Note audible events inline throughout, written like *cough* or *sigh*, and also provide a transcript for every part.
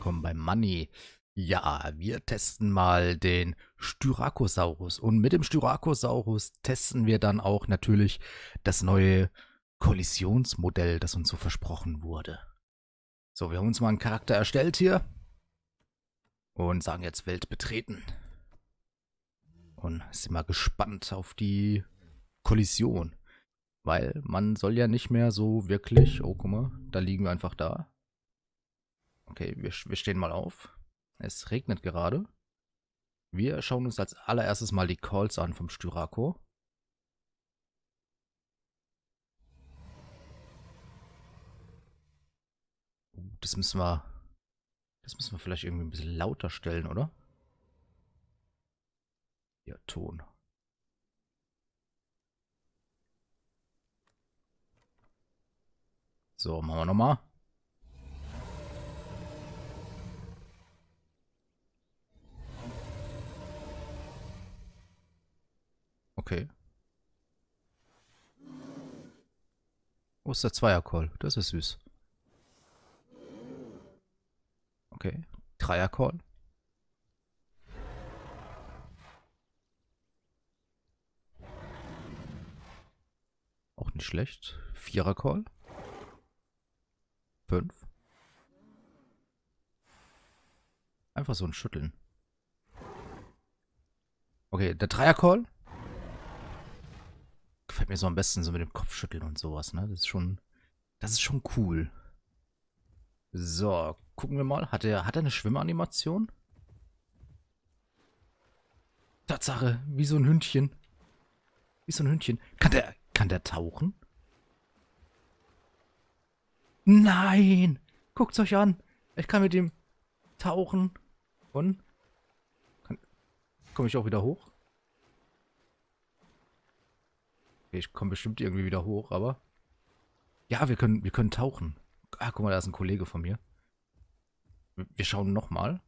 willkommen bei Money. Ja, wir testen mal den Styracosaurus. Und mit dem Styracosaurus testen wir dann auch natürlich das neue Kollisionsmodell, das uns so versprochen wurde. So, wir haben uns mal einen Charakter erstellt hier. Und sagen jetzt Welt betreten. Und sind mal gespannt auf die Kollision. Weil man soll ja nicht mehr so wirklich... Oh, guck mal, da liegen wir einfach da. Okay, wir, wir stehen mal auf. Es regnet gerade. Wir schauen uns als allererstes mal die Calls an vom Styrako. Oh, das müssen wir... Das müssen wir vielleicht irgendwie ein bisschen lauter stellen, oder? Ja, Ton. So, machen wir nochmal. Okay. Oh, ist der Zweiercall. Das ist süß. Okay. Dreiercall. Auch nicht schlecht. Vierercall. Fünf. Einfach so ein Schütteln. Okay, der Dreiercall mir so am besten so mit dem Kopf schütteln und sowas, ne? Das ist schon, das ist schon cool. So, gucken wir mal. Hat er, hat er eine Schwimmanimation? Tatsache, wie so ein Hündchen. Wie so ein Hündchen. Kann der, kann der tauchen? Nein! Guckt's euch an. Ich kann mit dem tauchen. Und? komme ich auch wieder hoch? Ich komme bestimmt irgendwie wieder hoch, aber... Ja, wir können, wir können tauchen. Ah, guck mal, da ist ein Kollege von mir. Wir schauen nochmal.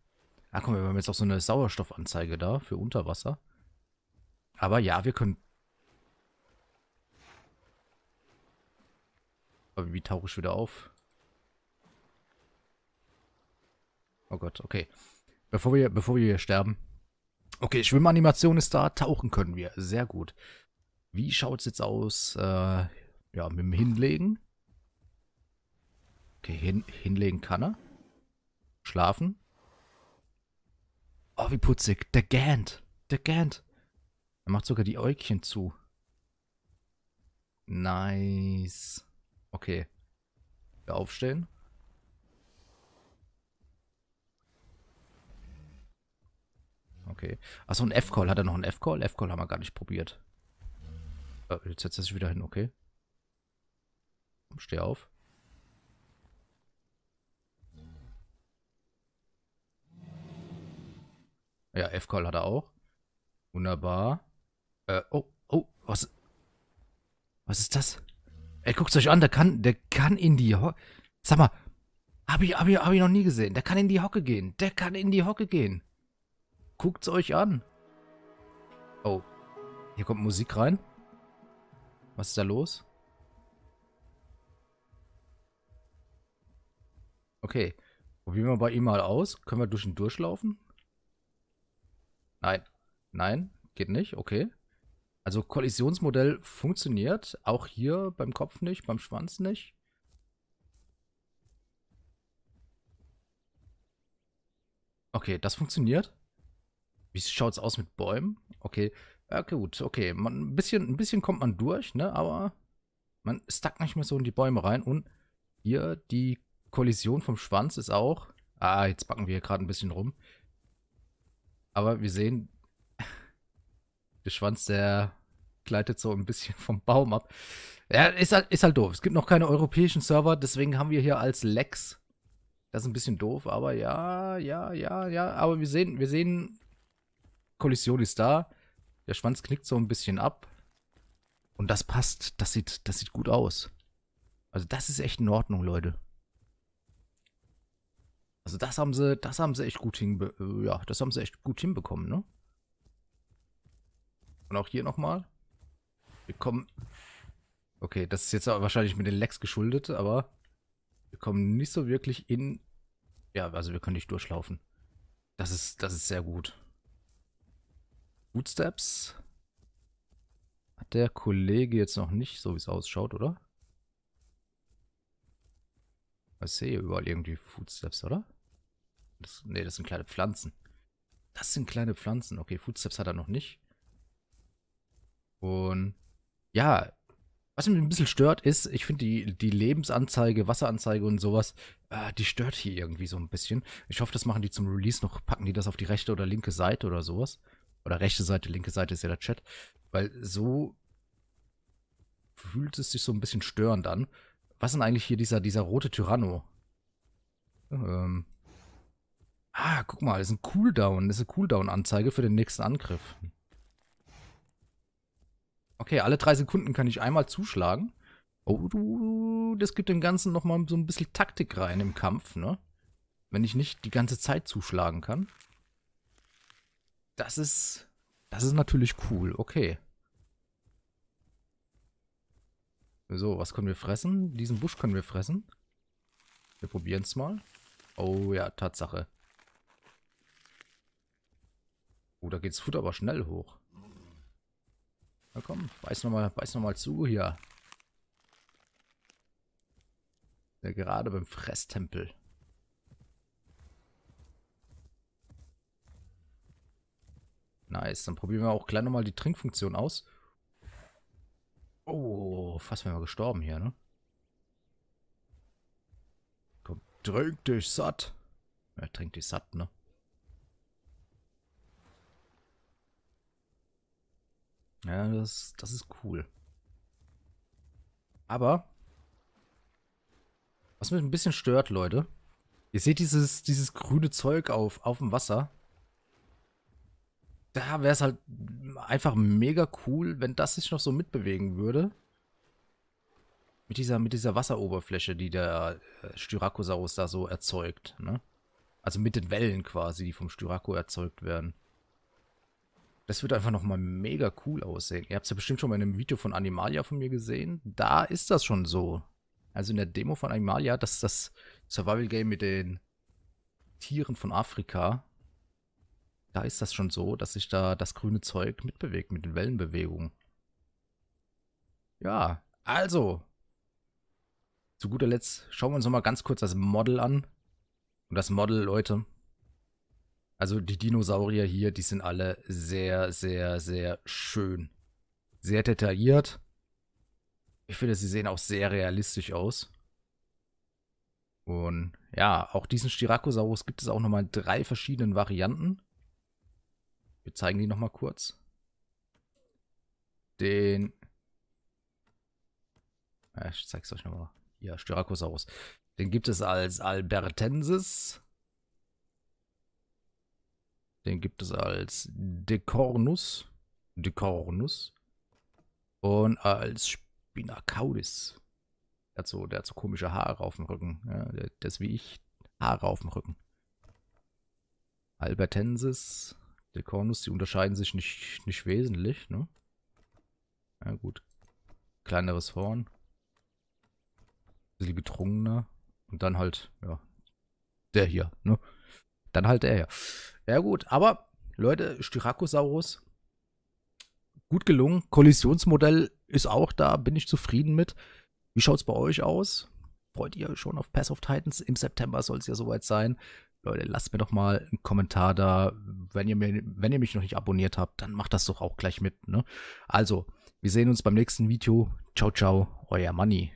Ah, guck mal, wir haben jetzt auch so eine Sauerstoffanzeige da für Unterwasser. Aber ja, wir können... Aber wie tauche ich wieder auf? Oh Gott, okay. Bevor wir, bevor wir hier sterben. Okay, Schwimmanimation ist da, tauchen können wir. Sehr gut. Wie schaut es jetzt aus? Äh, ja, mit dem Hinlegen. Okay, hin, hinlegen kann er. Schlafen. Oh, wie putzig. Der Gant. Der Gant. Er macht sogar die Äugchen zu. Nice. Okay. Wir aufstehen. Okay. Achso, ein F-Call. Hat er noch einen F-Call? F-Call haben wir gar nicht probiert. Äh, jetzt setzt er sich wieder hin, okay. Steh auf. Ja, F-Call hat er auch. Wunderbar. Äh, oh, oh, was? Was ist das? Ey, guckt's euch an, der kann, der kann in die Ho Sag mal, hab ich, hab, ich, hab ich noch nie gesehen. Der kann in die Hocke gehen. Der kann in die Hocke gehen. Guckt's euch an. Oh, hier kommt Musik rein. Was ist da los? Okay. Probieren wir bei ihm mal aus. Können wir durch ihn durchlaufen? Nein. Nein, geht nicht. Okay. Also Kollisionsmodell funktioniert. Auch hier beim Kopf nicht, beim Schwanz nicht. Okay, das funktioniert. Wie schaut es aus mit Bäumen? Okay, ja, okay, gut, okay. Man, ein, bisschen, ein bisschen kommt man durch, ne? Aber man stackt nicht mehr so in die Bäume rein. Und hier die Kollision vom Schwanz ist auch... Ah, jetzt backen wir hier gerade ein bisschen rum. Aber wir sehen, *laughs* der Schwanz, der gleitet so ein bisschen vom Baum ab. Ja, ist halt, ist halt doof. Es gibt noch keine europäischen Server, deswegen haben wir hier als Lex. Das ist ein bisschen doof, aber ja, ja, ja, ja. Aber wir sehen, wir sehen, Kollision ist da. Der Schwanz knickt so ein bisschen ab. Und das passt. Das sieht, das sieht gut aus. Also das ist echt in Ordnung, Leute. Also das haben sie, das haben sie echt gut hinbe äh, ja, das haben sie echt gut hinbekommen, ne? Und auch hier nochmal. Wir kommen... Okay, das ist jetzt wahrscheinlich mit den Lecks geschuldet, aber wir kommen nicht so wirklich in... Ja, also wir können nicht durchlaufen. Das ist, das ist sehr gut. Footsteps. Hat der Kollege jetzt noch nicht, so wie es ausschaut, oder? Ich sehe überall irgendwie Footsteps, oder? Das, nee, das sind kleine Pflanzen. Das sind kleine Pflanzen. Okay, Footsteps hat er noch nicht. Und ja, was mich ein bisschen stört, ist, ich finde die, die Lebensanzeige, Wasseranzeige und sowas, äh, die stört hier irgendwie so ein bisschen. Ich hoffe, das machen die zum Release noch, packen die das auf die rechte oder linke Seite oder sowas. Oder rechte Seite, linke Seite ist ja der Chat. Weil so fühlt es sich so ein bisschen störend an. Was ist denn eigentlich hier dieser, dieser rote Tyranno? Ähm. Ah, guck mal, das ist ein Cooldown. Das ist eine Cooldown-Anzeige für den nächsten Angriff. Okay, alle drei Sekunden kann ich einmal zuschlagen. Oh, du, das gibt dem Ganzen nochmal so ein bisschen Taktik rein im Kampf, ne? Wenn ich nicht die ganze Zeit zuschlagen kann. Das ist. Das ist natürlich cool, okay. So, was können wir fressen? Diesen Busch können wir fressen. Wir probieren es mal. Oh ja, Tatsache. Oh, da geht's Futter aber schnell hoch. Na komm, beiß nochmal noch, zu hier. Ja, gerade beim Fresstempel. Nice. Dann probieren wir auch gleich nochmal die Trinkfunktion aus. Oh, fast wären wir gestorben hier, ne? Komm, trink dich satt. Ja, trink dich satt, ne? Ja, das, das ist cool. Aber, was mich ein bisschen stört, Leute, ihr seht dieses, dieses grüne Zeug auf, auf dem Wasser da wäre es halt einfach mega cool, wenn das sich noch so mitbewegen würde. Mit dieser, mit dieser Wasseroberfläche, die der äh, Styracosaurus da so erzeugt. Ne? Also mit den Wellen quasi, die vom Styraco erzeugt werden. Das wird einfach nochmal mega cool aussehen. Ihr habt es ja bestimmt schon mal in einem Video von Animalia von mir gesehen. Da ist das schon so. Also in der Demo von Animalia, das ist das Survival Game mit den Tieren von Afrika da ist das schon so, dass sich da das grüne Zeug mitbewegt mit den Wellenbewegungen. Ja, also. Zu guter Letzt schauen wir uns nochmal ganz kurz das Model an. Und das Model, Leute. Also die Dinosaurier hier, die sind alle sehr, sehr, sehr schön. Sehr detailliert. Ich finde, sie sehen auch sehr realistisch aus. Und ja, auch diesen Styracosaurus gibt es auch nochmal in drei verschiedenen Varianten. Wir zeigen die nochmal kurz. Den. Ja, ich zeig's euch nochmal. Ja, Styracosaurus. Den gibt es als Albertensis. Den gibt es als Decornus. Decornus. Und als Spinacaudis. Der hat, so, der hat so komische Haare auf dem Rücken. Ja, der, der ist wie ich. Haare auf dem Rücken. Albertensis. Der Kornus, die unterscheiden sich nicht, nicht wesentlich, ne? Ja, gut. Kleineres Horn. Bisschen getrunkener. Und dann halt, ja, der hier, ne? Dann halt der hier. Ja gut, aber Leute, Styracosaurus, gut gelungen. Kollisionsmodell ist auch da, bin ich zufrieden mit. Wie schaut's bei euch aus? Freut ihr schon auf Pass of Titans? Im September soll es ja soweit sein. Leute, lasst mir doch mal einen Kommentar da. Wenn ihr, mir, wenn ihr mich noch nicht abonniert habt, dann macht das doch auch gleich mit. Ne? Also, wir sehen uns beim nächsten Video. Ciao, ciao, euer Manni.